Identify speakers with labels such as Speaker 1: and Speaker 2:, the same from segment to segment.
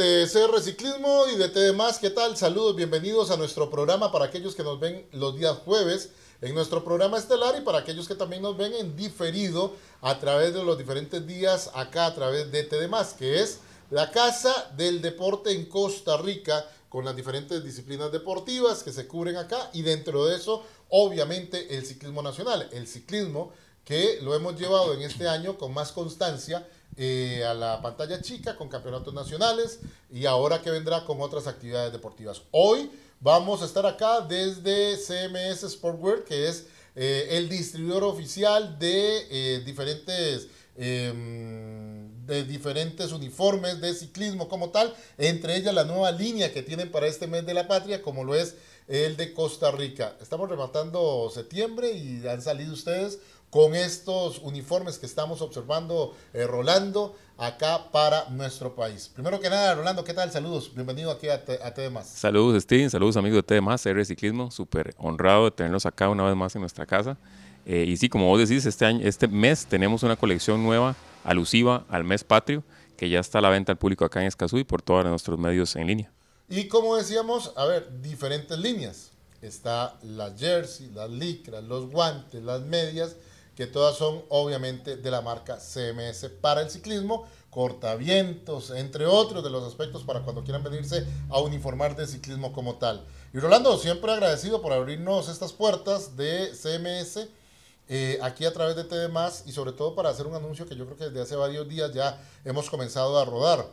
Speaker 1: de CR Ciclismo y de TDMás, ¿qué tal? Saludos, bienvenidos a nuestro programa para aquellos que nos ven los días jueves en nuestro programa estelar y para aquellos que también nos ven en diferido a través de los diferentes días acá a través de TDMás, que es la Casa del Deporte en Costa Rica con las diferentes disciplinas deportivas que se cubren acá y dentro de eso, obviamente, el ciclismo nacional, el ciclismo que lo hemos llevado en este año con más constancia eh, a la pantalla chica con campeonatos nacionales y ahora que vendrá con otras actividades deportivas. Hoy vamos a estar acá desde CMS Sportwear, que es eh, el distribuidor oficial de eh, diferentes em, de diferentes uniformes de ciclismo como tal, entre ellas la nueva línea que tienen para este mes de la patria, como lo es el de Costa Rica. Estamos rematando septiembre y han salido ustedes con estos uniformes que estamos observando eh, Rolando acá para nuestro país. Primero que nada, Rolando, ¿qué tal? Saludos, bienvenido aquí a, TDMAS
Speaker 2: Saludos, Steven, saludos amigos de TDMAS R Ciclismo, súper honrado de tenerlos acá una vez más en nuestra casa. Eh, y sí, como vos decís, este, año, este mes tenemos una colección nueva alusiva al mes patrio, que ya está a la venta al público acá en Escazú y por todos nuestros medios en línea.
Speaker 1: Y como decíamos, a ver, diferentes líneas. Está la jersey, las licras, los guantes, las medias, que todas son obviamente de la marca CMS para el ciclismo, cortavientos, entre otros de los aspectos para cuando quieran venirse a uniformar de ciclismo como tal. Y Rolando, siempre agradecido por abrirnos estas puertas de CMS. Eh, aquí a través de TDMAS y sobre todo para hacer un anuncio que yo creo que desde hace varios días ya hemos comenzado a rodar.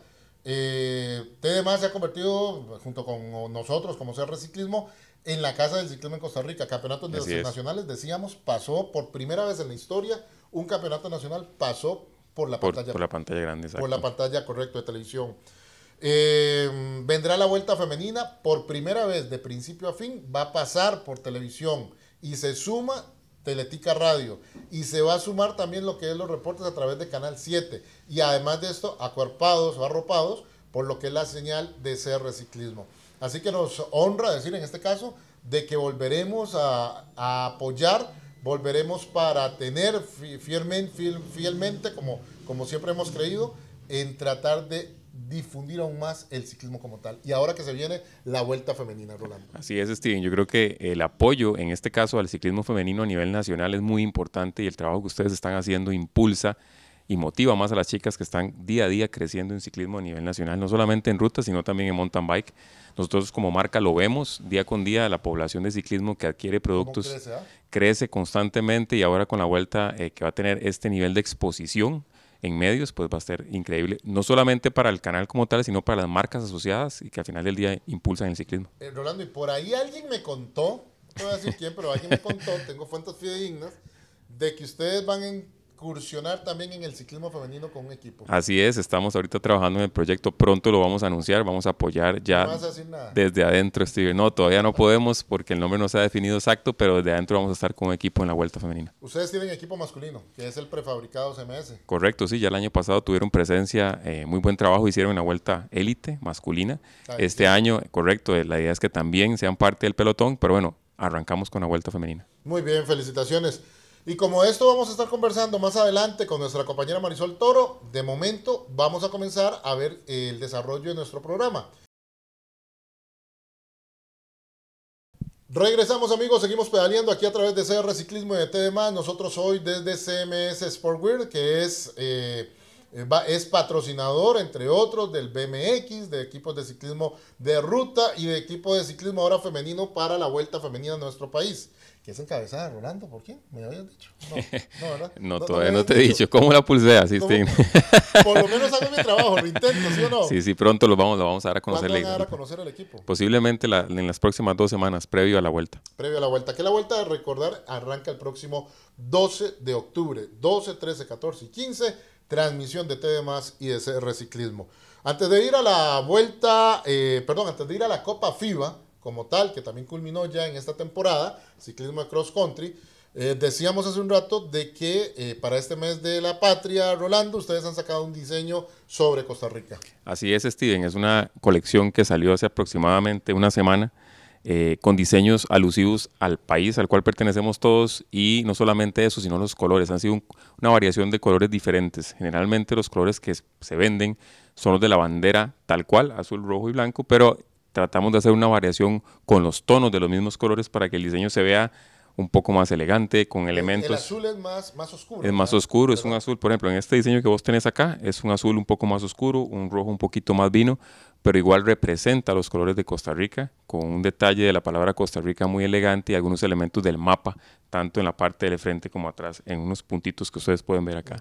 Speaker 1: Eh, TDMAS se ha convertido, junto con nosotros como el Ciclismo, en la Casa del Ciclismo en Costa Rica. Campeonatos de nacionales, decíamos, pasó por primera vez en la historia, un campeonato nacional pasó por la pantalla. Por la pantalla grande, Por la pantalla, correcto, de televisión. Eh, vendrá la vuelta femenina, por primera vez, de principio a fin, va a pasar por televisión y se suma Teletica Radio. Y se va a sumar también lo que es los reportes a través de Canal 7. Y además de esto, acuerpados o arropados por lo que es la señal de CR Ciclismo. Así que nos honra decir en este caso de que volveremos a, apoyar, volveremos para tener fielmente, fielmente como, como siempre hemos creído, en tratar de difundir aún más el ciclismo como tal. Y ahora que se viene la vuelta femenina, Rolando.
Speaker 2: Así es, Steven. Yo creo que el apoyo, en este caso, al ciclismo femenino a nivel nacional es muy importante y el trabajo que ustedes están haciendo impulsa y motiva más a las chicas que están día a día creciendo en ciclismo a nivel nacional, no solamente en ruta, sino también en mountain bike. Nosotros como marca lo vemos día con día, la población de ciclismo que adquiere productos ah? crece, constantemente y ahora con la vuelta eh, que va a tener este nivel de exposición en medios, pues va a ser increíble, no solamente para el canal como tal, sino para las marcas asociadas y que al final del día impulsan el ciclismo.
Speaker 1: Eh, Rolando, y por ahí alguien me contó, no voy a decir quién, pero alguien me contó, tengo fuentes fidedignas, de que ustedes van en incursionar también en el ciclismo femenino con un equipo. Así
Speaker 2: es, estamos ahorita trabajando en el proyecto, pronto lo vamos a anunciar, vamos a apoyar ya desde adentro, Steven. No, todavía no podemos porque el nombre no se ha definido exacto, pero desde adentro vamos a estar con un equipo en la Vuelta Femenina.
Speaker 1: Ustedes tienen equipo masculino, que es el prefabricado CMS.
Speaker 2: Correcto, sí, ya el año pasado tuvieron presencia, eh, muy buen trabajo, hicieron una vuelta élite masculina. este año, correcto, eh, la idea es que también sean parte del pelotón, pero bueno, arrancamos con la Vuelta Femenina.
Speaker 1: Muy bien, felicitaciones. Y como esto vamos a estar conversando más adelante con nuestra compañera Marisol Toro, de momento vamos a comenzar a ver el desarrollo de nuestro programa. Regresamos amigos, seguimos pedaleando aquí a través de CR Ciclismo y de TV Nosotros hoy desde CMS Sportwear, que es, eh, es patrocinador, entre otros, del BMX, de equipos de ciclismo de ruta y de equipo de ciclismo ahora femenino para la Vuelta Femenina de nuestro país que es encabezada Rolando, ¿por qué? ¿Me habías dicho? No, no ¿verdad? no, todavía no te he dicho. ¿Cómo la pulsea, Sistine? Por lo menos hago mi trabajo, lo intento, ¿sí o no? Sí, sí,
Speaker 2: pronto lo vamos, vamos a dar a conocer. ¿Cuándo a dar a conocer al equipo? Posiblemente en las próximas dos semanas, previo a la vuelta.
Speaker 1: Previo a la vuelta. Que la vuelta, recordar, arranca el próximo 12 de octubre. 12, 13, 14 y 15, transmisión de TV y de reciclismo Antes de ir a la vuelta, eh, perdón, antes de ir a la Copa FIBA, como tal, que también culminó ya en esta temporada, ciclismo cross country. Eh, decíamos hace un rato de que eh, para este mes de la patria, Rolando, ustedes han sacado un diseño sobre Costa Rica.
Speaker 2: Así es, Steven, es una colección que salió hace aproximadamente una semana. Eh, con diseños alusivos al país al cual pertenecemos todos y no solamente eso, sino los colores. Han sido una variación de colores diferentes. Generalmente los colores que se venden son los de la bandera tal cual, azul, rojo y blanco, pero tratamos de hacer una variación con los tonos de los mismos colores para que el diseño se vea un poco más elegante, con elementos. El, azul
Speaker 1: es más, oscuro. Es más
Speaker 2: oscuro, es un azul, por ejemplo, en este diseño que vos tenés acá, es un azul un poco más oscuro, un rojo un poquito más vino, pero igual representa los colores de Costa Rica, con un detalle de la palabra Costa Rica muy elegante y algunos elementos del mapa, tanto en la parte del frente como atrás, en unos puntitos que ustedes pueden ver acá.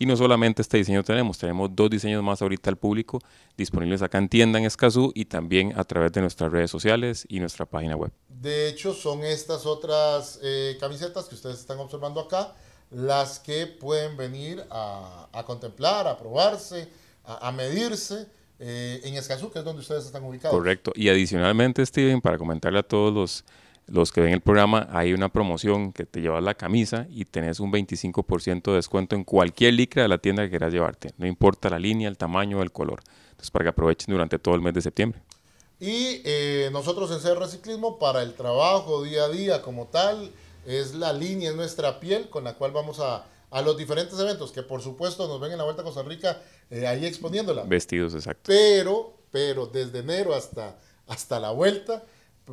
Speaker 2: Y no solamente este diseño tenemos, tenemos dos diseños más ahorita al público disponibles acá en tienda en Escazú y también a través de nuestras redes sociales y nuestra página web.
Speaker 1: De hecho, son estas otras eh, camisetas que ustedes están observando acá las que pueden venir a, contemplar, a probarse, a, medirse. Eh, en Escazú, que es donde ustedes están ubicados. Correcto.
Speaker 2: Y adicionalmente, Steven, para comentarle a todos los los que ven el programa, hay una promoción que te llevas la camisa y tenés un 25% de descuento en cualquier licra de la tienda que quieras llevarte. No importa la línea, el tamaño, el color. Entonces, para que aprovechen durante todo el mes de septiembre.
Speaker 1: Y eh, nosotros en Cerro Ciclismo para el trabajo día a día como tal, es la línea, es nuestra piel con la cual vamos a, los diferentes eventos, que por supuesto nos ven en la Vuelta a Costa Rica eh, ahí exponiéndola.
Speaker 2: Vestidos, exacto.
Speaker 1: Pero, pero desde enero hasta, hasta la Vuelta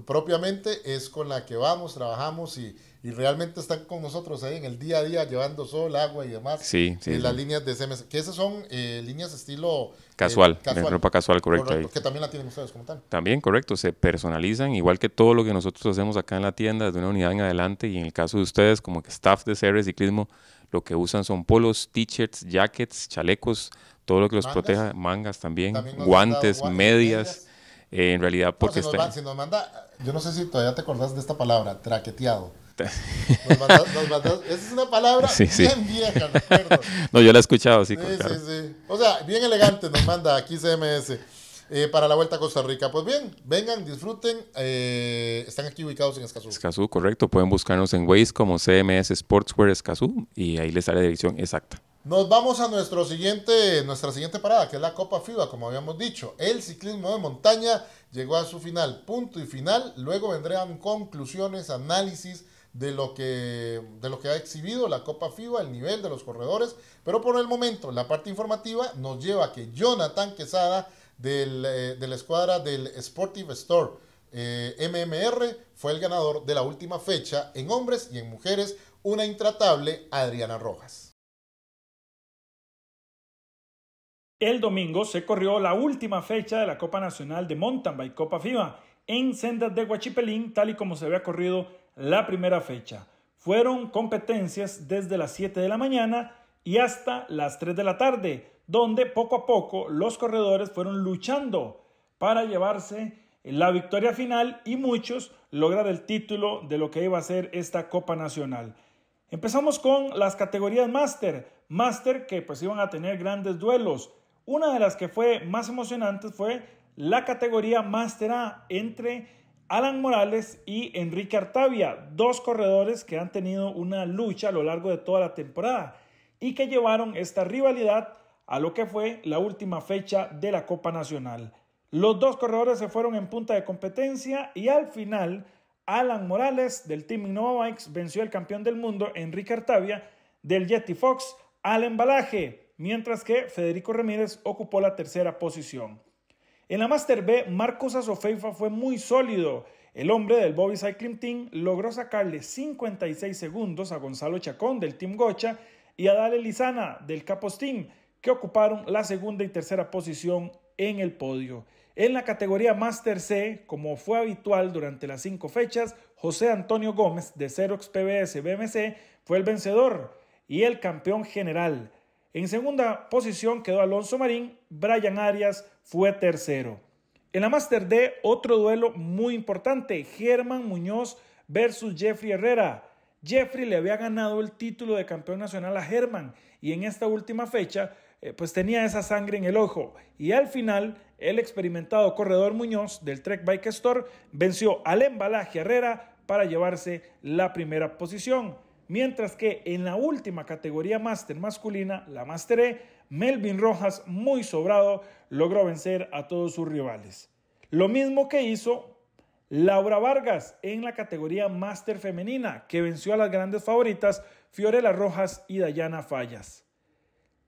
Speaker 1: propiamente es con la que vamos, trabajamos y, realmente están con nosotros ahí en el día a día llevando sol, agua y demás. Sí, sí. las líneas de CMS, que esas son eh, líneas estilo... Casual, eh, casual. De ropa casual, correcto. también la tienen ustedes como tal.
Speaker 2: También, correcto, se personalizan, igual que todo lo que nosotros hacemos acá en la tienda, de una unidad en adelante, y en el caso de ustedes, como que staff de CR Ciclismo, lo que usan son polos, t-shirts, jackets, chalecos, todo lo que los proteja, mangas también, guantes, medias eh, en realidad porque si está...
Speaker 1: Nos manda, yo no sé si todavía te acordás de esta palabra, traqueteado. Nos nos esa es una palabra bien vieja, No, yo la he escuchado, sí. O sea, bien elegante nos manda aquí CMS eh, para la Vuelta a Costa Rica. Pues bien, vengan, disfruten. Eh, están aquí ubicados en Escazú.
Speaker 2: Escazú, correcto. Pueden buscarnos en Waze como CMS Sportswear Escazú y ahí les sale la dirección exacta.
Speaker 1: Nos vamos a nuestro siguiente, nuestra siguiente parada, que es la Copa FIBA, como habíamos dicho. El ciclismo de montaña llegó a su final, punto y final. Luego vendrán conclusiones, análisis de lo que, de lo que ha exhibido la Copa FIBA, el nivel de los corredores. Pero por el momento, la parte informativa nos lleva a que Jonathan Quesada, eh, de la escuadra del Sportive Store eh, MMR, fue el ganador de la última fecha en hombres y en mujeres, una intratable Adriana Rojas.
Speaker 3: El domingo se corrió la última fecha de la Copa Nacional de Mountain Bike Copa FIBA en sendas de Huachipelín, tal y como se había corrido la primera fecha. Fueron competencias desde las 7 de la mañana y hasta las 3 de la tarde, donde poco a poco los corredores fueron luchando para llevarse la victoria final y muchos lograr el título de lo que iba a ser esta Copa Nacional. Empezamos con las categorías Master, máster que pues iban a tener grandes duelos. Una de las que fue más emocionante fue la categoría Master A entre Alan Morales y Enrique Artavia, dos corredores que han tenido una lucha a lo largo de toda la temporada y que llevaron esta rivalidad a lo que fue la última fecha de la Copa Nacional. Los dos corredores se fueron en punta de competencia y al final Alan Morales del Team Innova venció al campeón del mundo Enrique Artavia del Yeti Fox al embalaje mientras que Federico Ramírez ocupó la tercera posición. En la Master B, Marcos Azofeifa fue muy sólido. El hombre del Bobby Cycling Team logró sacarle 56 segundos a Gonzalo Chacón del Team Gocha y a Dale Lizana del Capos Team, que ocuparon la segunda y tercera posición en el podio. En la categoría Master C, como fue habitual durante las cinco fechas, José Antonio Gómez de Xerox PBS BMC fue el vencedor y el campeón general. En segunda posición quedó Alonso Marín, Brian Arias fue tercero. En la Master D, otro duelo muy importante, Germán Muñoz versus Jeffrey Herrera. Jeffrey le había ganado el título de campeón nacional a Germán y en esta última fecha eh, pues tenía esa sangre en el ojo y al final el experimentado corredor Muñoz del Trek Bike Store venció al embalaje Herrera para llevarse la primera posición. Mientras que en la última categoría máster masculina, la Master e, Melvin Rojas, muy sobrado, logró vencer a todos sus rivales. Lo mismo que hizo Laura Vargas en la categoría máster femenina, que venció a las grandes favoritas Fiorella Rojas y Dayana Fallas.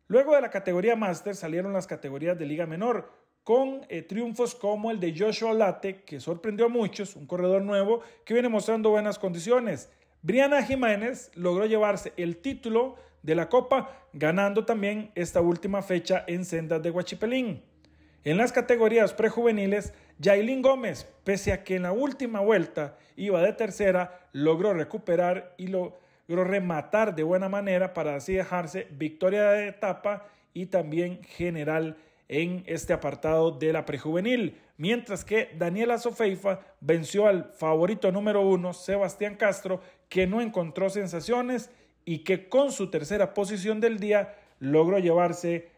Speaker 3: Luego de la categoría máster salieron las categorías de liga menor, con eh, triunfos como el de Joshua Latte, que sorprendió a muchos, un corredor nuevo que viene mostrando buenas condiciones. Briana Jiménez logró llevarse el título de la Copa, ganando también esta última fecha en sendas de Guachipelín. En las categorías prejuveniles, Yailin Gómez, pese a que en la última vuelta iba de tercera, logró recuperar y logró rematar de buena manera para así dejarse victoria de etapa y también general en este apartado de la prejuvenil mientras que Daniela Sofeifa venció al favorito número uno, Sebastián Castro, que no encontró sensaciones y que con su tercera posición del día logró llevarse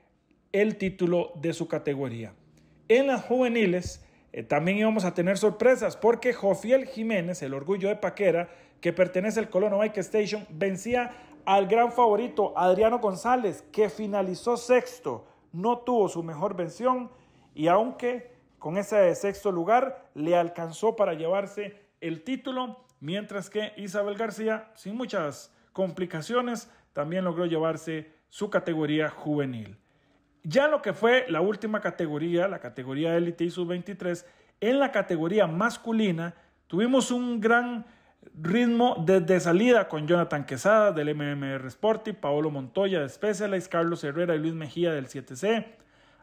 Speaker 3: el título de su categoría. En las juveniles eh, también íbamos a tener sorpresas porque Jofiel Jiménez, el orgullo de Paquera, que pertenece al Colono Bike Station, vencía al gran favorito Adriano González, que finalizó sexto, no tuvo su mejor vención y aunque con ese sexto lugar le alcanzó para llevarse el título, mientras que Isabel García, sin muchas complicaciones, también logró llevarse su categoría juvenil. Ya lo que fue la última categoría, la categoría élite y sub-23, en la categoría masculina tuvimos un gran ritmo desde salida con Jonathan Quesada del MMR Sporty, Paolo Montoya de Specialized, Carlos Herrera y Luis Mejía del 7C,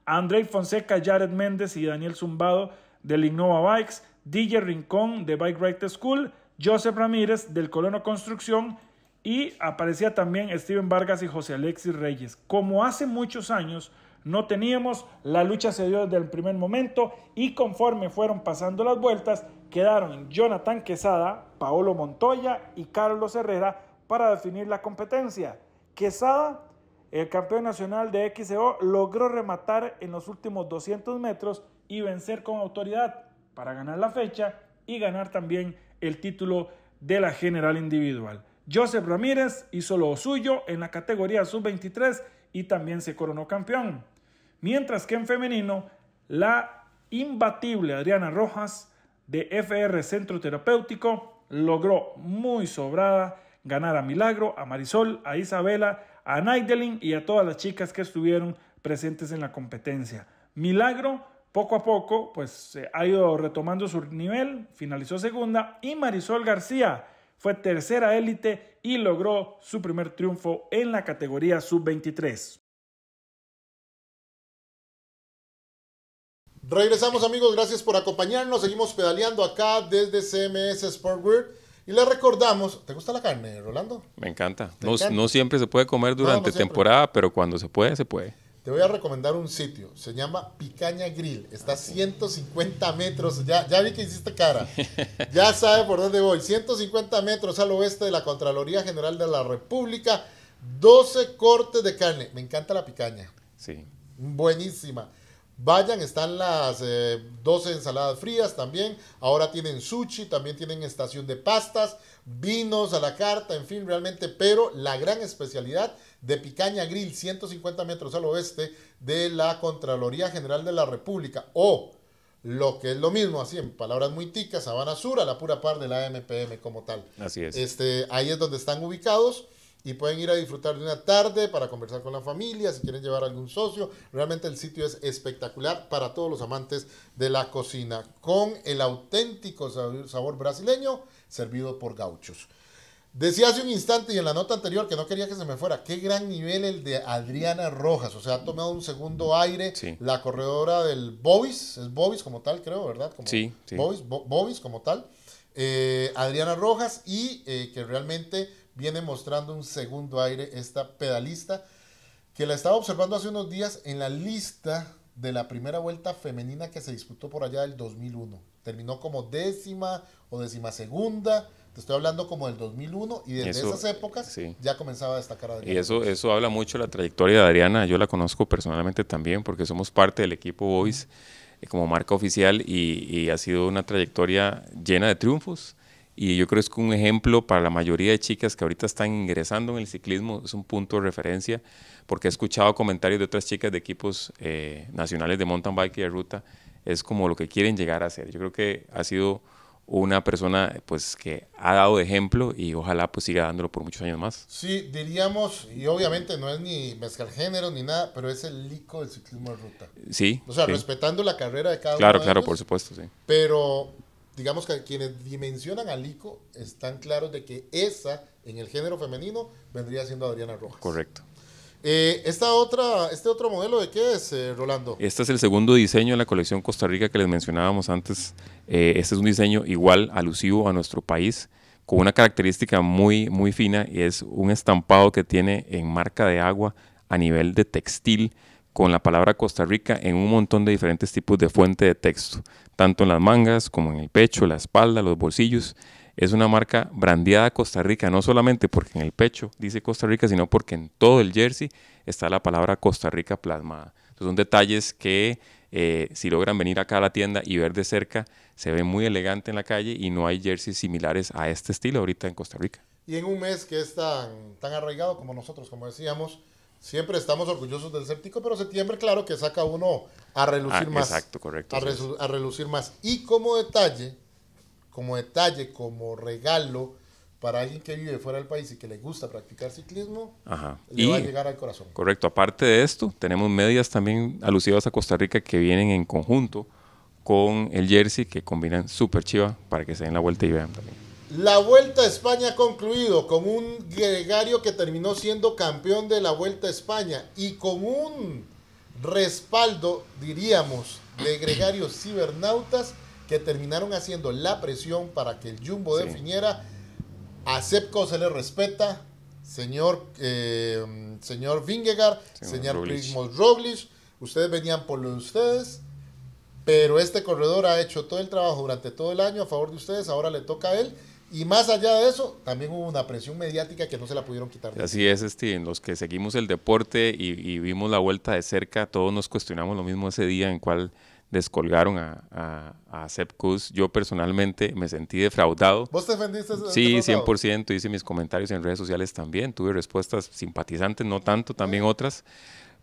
Speaker 3: Andrei Fonseca, Jared Méndez y Daniel Zumbado del Innova Bikes, DJ Rincón de Bike Ride School, Joseph Ramírez del Colono Construcción y aparecía también Steven Vargas y José Alexis Reyes. Como hace muchos años no teníamos, la lucha se dio desde el primer momento y conforme fueron pasando las vueltas quedaron Jonathan Quesada, Paolo Montoya y Carlos Herrera para definir la competencia. Quesada el campeón nacional de XCO e logró rematar en los últimos 200 metros y vencer con autoridad para ganar la fecha y ganar también el título de la general individual. Joseph Ramírez hizo lo suyo en la categoría sub-23 y también se coronó campeón. Mientras que en femenino, la imbatible Adriana Rojas de FR Centro Terapéutico logró muy sobrada ganar a Milagro, a Marisol, a Isabela, a Naidelin y a todas las chicas que estuvieron presentes en la competencia. Milagro poco a poco pues ha ido retomando su nivel, finalizó segunda y Marisol García fue tercera élite y logró su primer triunfo en la categoría sub-23.
Speaker 1: Regresamos amigos, gracias por acompañarnos. Seguimos pedaleando acá desde CMS Sportwear y le recordamos, ¿te gusta la carne, Rolando?
Speaker 2: Me encanta. No, siempre se puede comer durante temporada, pero cuando se puede, se puede.
Speaker 1: Te voy a recomendar un sitio, se llama Picaña Grill, está a 150 metros, ya, ya vi que hiciste cara, ya sabe por dónde voy, 150 metros al oeste de la Contraloría General de la República, 12 cortes de carne, me encanta la picaña. Sí. Buenísima. Vayan, están las 12 eh, ensaladas frías también. Ahora tienen sushi, también tienen estación de pastas, vinos a la carta, en fin, realmente. Pero la gran especialidad de Picaña Grill, 150 metros al oeste de la Contraloría General de la República. O lo que es lo mismo, así en palabras muy ticas, Habana Sur, a la pura par de la MPM como tal. Así es. Este, ahí es donde están ubicados y pueden ir a disfrutar de una tarde para conversar con la familia, si quieren llevar algún socio. Realmente el sitio es espectacular para todos los amantes de la cocina, con el auténtico sabor brasileño servido por gauchos. Decía hace un instante y en la nota anterior que no quería que se me fuera, qué gran nivel el de Adriana Rojas, o sea, ha tomado un segundo aire, la corredora del Bovis, es Bovis como tal, creo, ¿verdad? sí, sí. Bovis, como tal, eh, Adriana Rojas y eh, que realmente viene mostrando un segundo aire esta pedalista que la estaba observando hace unos días en la lista de la primera vuelta femenina que se disputó por allá del 2001. Terminó como décima o décima segunda. Te estoy hablando como del 2001 y desde esas épocas ya comenzaba a destacar a Y
Speaker 2: eso, eso habla mucho de la trayectoria de Adriana. Yo la conozco personalmente también porque somos parte del equipo Boys eh, como marca oficial y, y ha sido una trayectoria llena de triunfos y yo creo que es un ejemplo para la mayoría de chicas que ahorita están ingresando en el ciclismo, es un punto de referencia, porque he escuchado comentarios de otras chicas de equipos eh, nacionales de mountain bike y de ruta, es como lo que quieren llegar a ser. Yo creo que ha sido una persona pues que ha dado ejemplo y ojalá pues siga dándolo por muchos años más.
Speaker 1: Sí, diríamos, y obviamente no es ni mezclar género ni nada, pero es el lico del ciclismo de ruta. Sí. O sea, respetando la carrera de cada uno. Claro, claro, por supuesto, sí. Pero digamos que quienes dimensionan al ICO están claros de que esa, en el género femenino, vendría siendo Adriana Rojas. Correcto. Eh, esta otra, ¿Este otro modelo de qué es, eh, Rolando?
Speaker 2: Este es el segundo diseño de la colección Costa Rica que les mencionábamos antes. Eh, este es un diseño igual, alusivo a nuestro país, con una característica muy, muy fina y es un estampado que tiene en marca de agua a nivel de textil con la palabra Costa Rica en un montón de diferentes tipos de fuente de texto, tanto en las mangas como en el pecho, la espalda, los bolsillos. Es una marca brandeada Costa Rica, no solamente porque en el pecho dice Costa Rica, sino porque en todo el jersey está la palabra Costa Rica plasmada. son detalles que eh, si logran venir acá a la tienda y ver de cerca, se ve muy elegante en la calle y no hay jerseys similares a este estilo ahorita en Costa Rica.
Speaker 1: Y en un mes que es tan, tan arraigado como nosotros, como decíamos, Siempre estamos orgullosos del séptico, pero septiembre, claro, que saca uno a relucir ah, más. Exacto, correcto. A, relucir más. Y como detalle, como detalle, como regalo para alguien que vive fuera del país y que le gusta practicar ciclismo, le y, va a llegar al corazón.
Speaker 2: Correcto. Aparte de esto, tenemos medias también alusivas a Costa Rica que vienen en conjunto con el jersey que combinan super chiva para que se den la vuelta y vean también.
Speaker 1: La Vuelta a España ha concluido con un gregario que terminó siendo campeón de la Vuelta a España y con un respaldo, diríamos, de gregarios cibernautas que terminaron haciendo la presión para que el Jumbo de definiera. A se le respeta, señor, eh, señor Vingegaard, señor Primoz Roglic, ustedes venían por lo ustedes, pero este corredor ha hecho todo el trabajo durante todo el año a favor de ustedes, ahora le toca a él y más allá de eso, también hubo una presión mediática que no se la pudieron quitar.
Speaker 2: Así es, este, en Los que seguimos el deporte y, vimos la vuelta de cerca, todos nos cuestionamos lo mismo ese día en cual descolgaron a, a, a Sepp Yo personalmente me sentí defraudado. ¿Vos defendiste? Sí, 100%. Hice mis comentarios en redes sociales también. Tuve respuestas simpatizantes, no tanto, también otras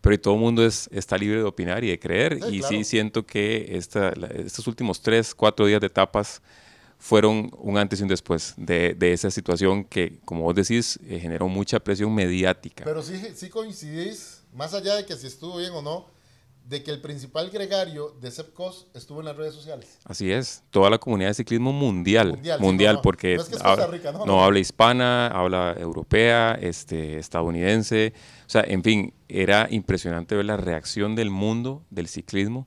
Speaker 2: pero todo el mundo es, está libre de opinar y de creer. y sí siento que esta, estos últimos tres, cuatro días de etapas fueron un antes y un después de, de esa situación que, como vos decís, eh, generó mucha presión mediática.
Speaker 1: Pero sí, sí coincidís, más allá de que si estuvo bien o no, de que el principal gregario de CEPCOS estuvo en las redes sociales.
Speaker 2: Así es, toda la comunidad de ciclismo mundial, mundial, porque no, es no, no, habla hispana, habla europea, este, estadounidense, o sea, en fin, era impresionante ver la reacción del mundo del ciclismo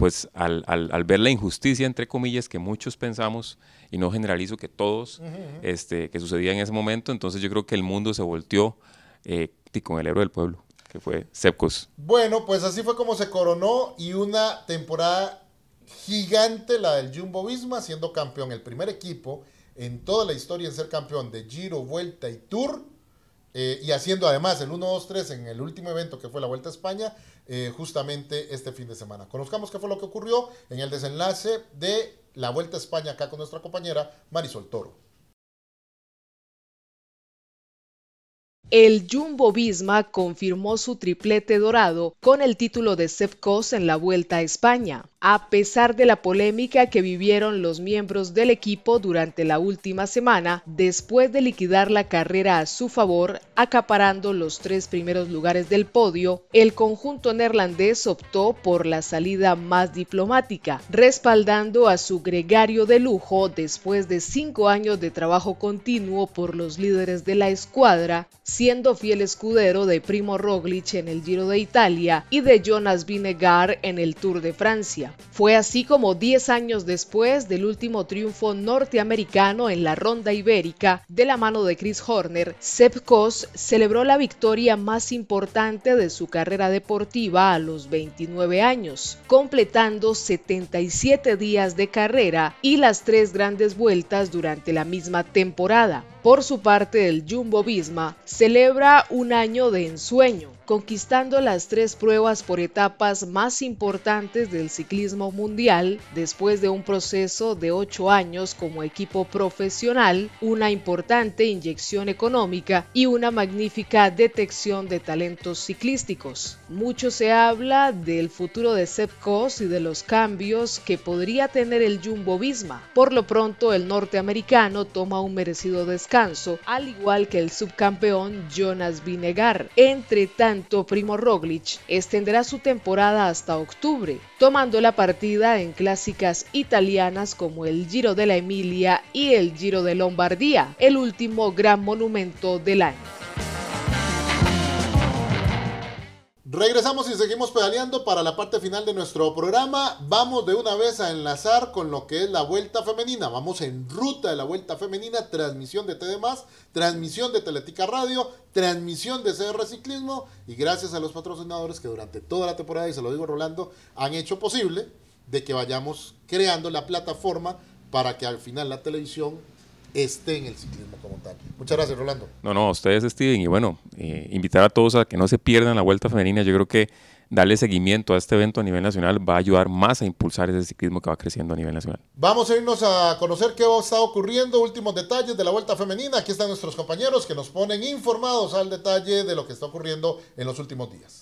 Speaker 2: pues al, ver la injusticia, entre comillas, que muchos pensamos, y no generalizo que todos, este, que sucedía en ese momento, entonces yo creo que el mundo se volteó eh, con el héroe del pueblo,
Speaker 1: que fue Sepcos. Bueno, pues así fue como se coronó y una temporada gigante la del Jumbo Visma, siendo campeón, el primer equipo en toda la historia en ser campeón de Giro, Vuelta y Tour. Eh, y haciendo además el 1-2-3 en el último evento que fue la Vuelta a España eh, justamente este fin de semana. Conozcamos qué fue lo que ocurrió en el desenlace de la Vuelta a España acá con nuestra compañera Marisol Toro.
Speaker 4: El Jumbo Visma confirmó su triplete dorado con el título de Cos en la Vuelta a España. A pesar de la polémica que vivieron los miembros del equipo durante la última semana, después de liquidar la carrera a su favor, acaparando los tres primeros lugares del podio, el conjunto neerlandés optó por la salida más diplomática, respaldando a su gregario de lujo después de cinco años de trabajo continuo por los líderes de la escuadra, siendo fiel escudero de Primo Roglic en el Giro de Italia y de Jonas Vinegar en el Tour de Francia. Fue así como 10 años después del último triunfo norteamericano en la Ronda Ibérica de la mano de Chris Horner, Seb Kos celebró la victoria más importante de su carrera deportiva a los 29 años, completando 77 días de carrera y las tres grandes vueltas durante la misma temporada. Por su parte, el Jumbo Bisma celebra un año de ensueño conquistando las tres pruebas por etapas más importantes del ciclismo mundial, después de un proceso de ocho años como equipo profesional, una importante inyección económica y una magnífica detección de talentos ciclísticos. Mucho se habla del futuro de Sepkos y de los cambios que podría tener el Jumbo Visma. Por lo pronto, el norteamericano toma un merecido descanso, al igual que el subcampeón Jonas Vinegar. Entre tanto, Primo Roglic extenderá su temporada hasta octubre, tomando la partida en clásicas italianas como el Giro de la Emilia y el Giro de Lombardía, el último gran monumento del año.
Speaker 1: Regresamos y seguimos pedaleando para la parte final de nuestro programa. Vamos de una vez a enlazar con lo que es la vuelta femenina. Vamos en ruta de la vuelta femenina, transmisión de TD, transmisión de Teletica Radio, transmisión de CR Ciclismo. Y gracias a los patrocinadores que durante toda la temporada, y se lo digo Rolando, han hecho posible de que vayamos creando la plataforma para que al final la televisión esté en el ciclismo como tal. Muchas gracias, Rolando.
Speaker 2: No, no, a ustedes, Steven, y bueno, eh, invitar a todos a que no se pierdan la Vuelta Femenina. Yo creo que darle seguimiento a este evento a nivel nacional va a ayudar más a impulsar ese ciclismo que va creciendo a nivel nacional.
Speaker 1: Vamos a irnos a conocer qué está ocurriendo, últimos detalles de la Vuelta Femenina. Aquí están nuestros compañeros que nos ponen informados al detalle de lo que está ocurriendo en los últimos
Speaker 3: días.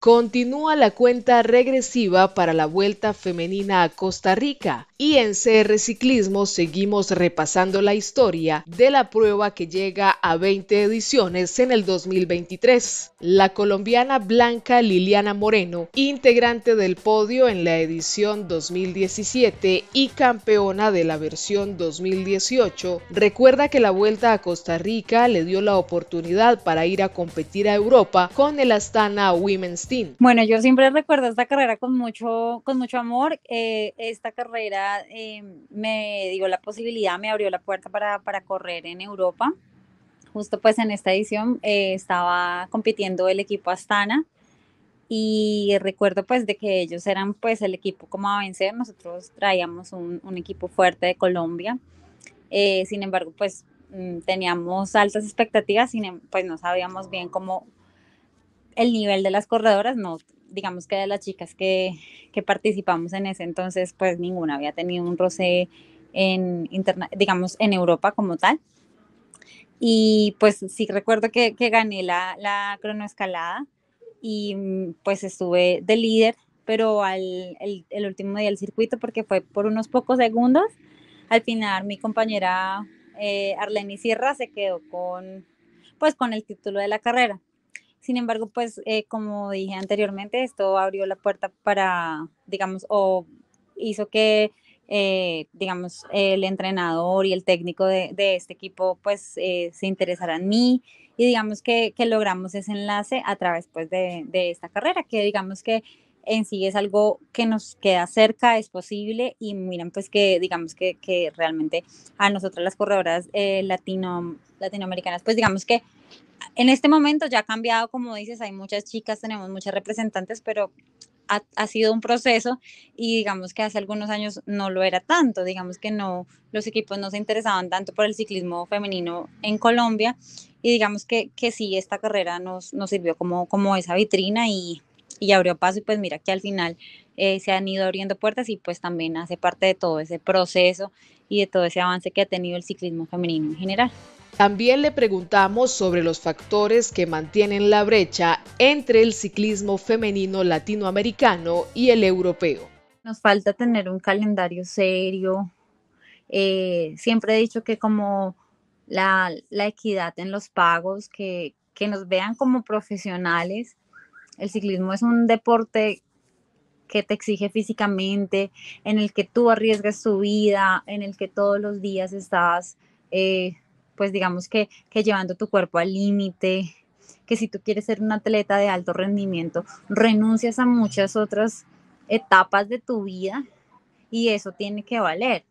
Speaker 4: Continúa la cuenta regresiva para la Vuelta Femenina a Costa Rica y en CR Ciclismo seguimos repasando la historia de la prueba que llega a 20 ediciones en el 2023. La colombiana Blanca Liliana Moreno, integrante del podio en la edición 2017 y campeona de la versión 2018, recuerda que la vuelta a Costa Rica le dio la oportunidad para ir a competir a Europa con el
Speaker 5: Astana Women's Team. Bueno, yo siempre recuerdo esta carrera con mucho, con mucho amor. Eh, esta carrera eh, me dio la posibilidad, me abrió la puerta para, para correr en Europa justo pues en esta edición eh, estaba compitiendo el equipo Astana y recuerdo pues de que ellos eran pues el equipo como a vencer, nosotros traíamos un, equipo fuerte de Colombia, eh, sin embargo pues mm, teníamos altas expectativas, y em, pues no sabíamos bien cómo el nivel de las corredoras, no digamos que de las chicas que, que participamos en ese entonces pues ninguna había tenido un roce en digamos en Europa como tal y pues sí, recuerdo que, que gané la, la, cronoescalada y mm, pues estuve de líder, pero al, el, último día del circuito, porque fue por unos pocos segundos, al final mi compañera eh, Arlene Sierra se quedó con, pues, con el título de la carrera. Sin embargo, pues eh, como dije anteriormente, esto abrió la puerta para, digamos, o hizo que eh, digamos, el entrenador y el técnico de, de este equipo, pues eh, se interesará en mí y digamos que, que, logramos ese enlace a través pues de, de, esta carrera, que digamos que en sí es algo que nos queda cerca, es posible y miren pues que digamos que, que realmente a nosotras las corredoras eh, latino, latinoamericanas, pues digamos que en este momento ya ha cambiado, como dices, hay muchas chicas, tenemos muchas representantes, pero ha, sido un proceso y digamos que hace algunos años no lo era tanto, digamos que no, los equipos no se interesaban tanto por el ciclismo femenino en Colombia y digamos que, que sí, esta carrera nos, nos sirvió como, como esa vitrina y, y abrió paso y pues mira que al final eh, se han ido abriendo puertas y pues también hace parte de todo ese proceso y de todo ese avance que ha tenido el ciclismo femenino en general. También le preguntamos sobre los factores que mantienen la brecha entre el ciclismo femenino latinoamericano y el europeo. Nos falta tener un calendario serio. Eh, siempre he dicho que como la, equidad en los pagos, que, nos vean como profesionales. El ciclismo es un deporte que te exige físicamente, en el que tú arriesgas tu vida, en el que todos los días estás eh, pues digamos que, llevando tu cuerpo al límite, que si tú quieres ser un atleta de alto rendimiento, renuncias a muchas otras etapas de tu vida y eso tiene que valer.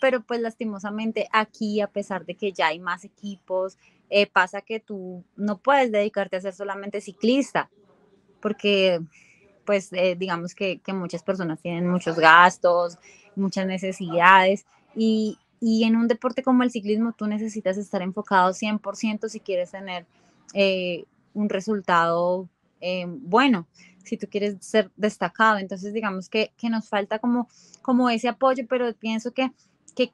Speaker 5: Pero pues lastimosamente aquí, a pesar de que ya hay más equipos, eh, pasa que tú no puedes dedicarte a ser solamente ciclista, porque pues eh, digamos que, que muchas personas tienen muchos gastos, muchas necesidades y, y en un deporte como el ciclismo tú necesitas estar enfocado 100% si quieres tener eh, un resultado eh, bueno, si tú quieres ser destacado. Entonces digamos que, nos falta como, como ese apoyo, pero pienso que,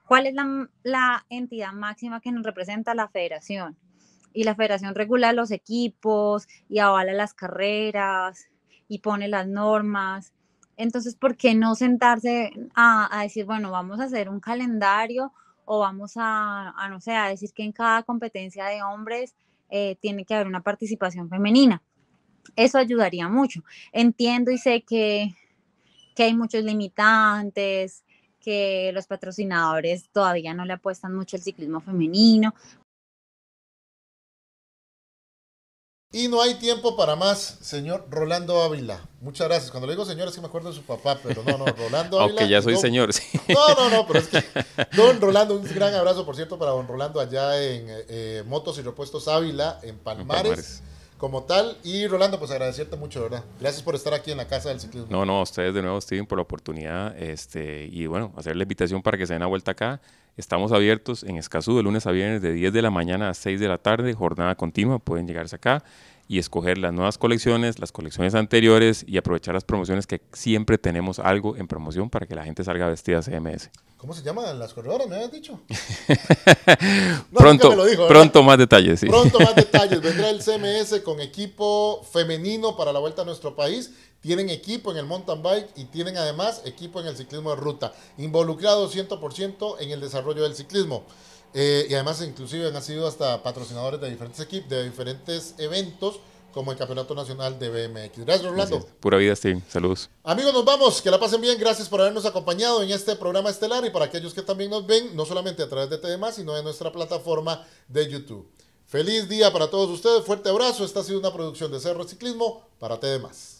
Speaker 5: cuál es la, la entidad máxima que nos representa la federación. Y la federación regula los equipos y avala las carreras y pone las normas entonces, ¿por qué no sentarse a, decir, bueno, vamos a hacer un calendario o vamos a, no sé, a decir que en cada competencia de hombres eh, tiene que haber una participación femenina? Eso ayudaría mucho. Entiendo y sé que, que hay muchos limitantes, que los patrocinadores todavía no le apuestan mucho el ciclismo femenino,
Speaker 1: Y no hay tiempo para más, señor Rolando Ávila. Muchas gracias. Cuando le digo señor es que me acuerdo de su papá, pero no, no, Rolando Ávila. Aunque ya soy señor, sí. No, no, no, pero es que don Rolando, un gran abrazo, por cierto, para don Rolando allá en eh, Motos y Repuestos Ávila, en Palmares, como tal. Y Rolando, pues agradecerte mucho, ¿verdad? Gracias por estar aquí en la Casa del Ciclismo.
Speaker 2: No, no, ustedes de nuevo, Steven, por la oportunidad. este Y bueno, hacer la invitación para que se den la vuelta acá. Estamos abiertos en Escazú de lunes a viernes de 10 de la mañana a 6 de la tarde, jornada continua, pueden llegarse acá y escoger las nuevas colecciones, las colecciones anteriores y aprovechar las promociones que siempre tenemos algo en promoción para que la gente salga vestida CMS.
Speaker 1: ¿Cómo se llaman las corredoras? ¿Me habías dicho? pronto, pronto más detalles. Sí. Pronto más detalles. Vendrá el CMS con equipo femenino para la vuelta a nuestro país tienen equipo en el mountain bike y tienen además equipo en el ciclismo de ruta, involucrados 100% en el desarrollo del ciclismo. Eh, y además inclusive han sido hasta patrocinadores de diferentes equipos, de diferentes eventos, como el Campeonato Nacional de BMX. Gracias, Orlando.
Speaker 2: Pura vida, Steve. Saludos.
Speaker 1: Amigos, nos vamos. Que la pasen bien. Gracias por habernos acompañado en este programa estelar y para aquellos que también nos ven, no solamente a través de Más sino en nuestra plataforma de YouTube. Feliz día para todos ustedes. Fuerte abrazo. Esta ha sido una producción de Cerro Ciclismo para TDMás.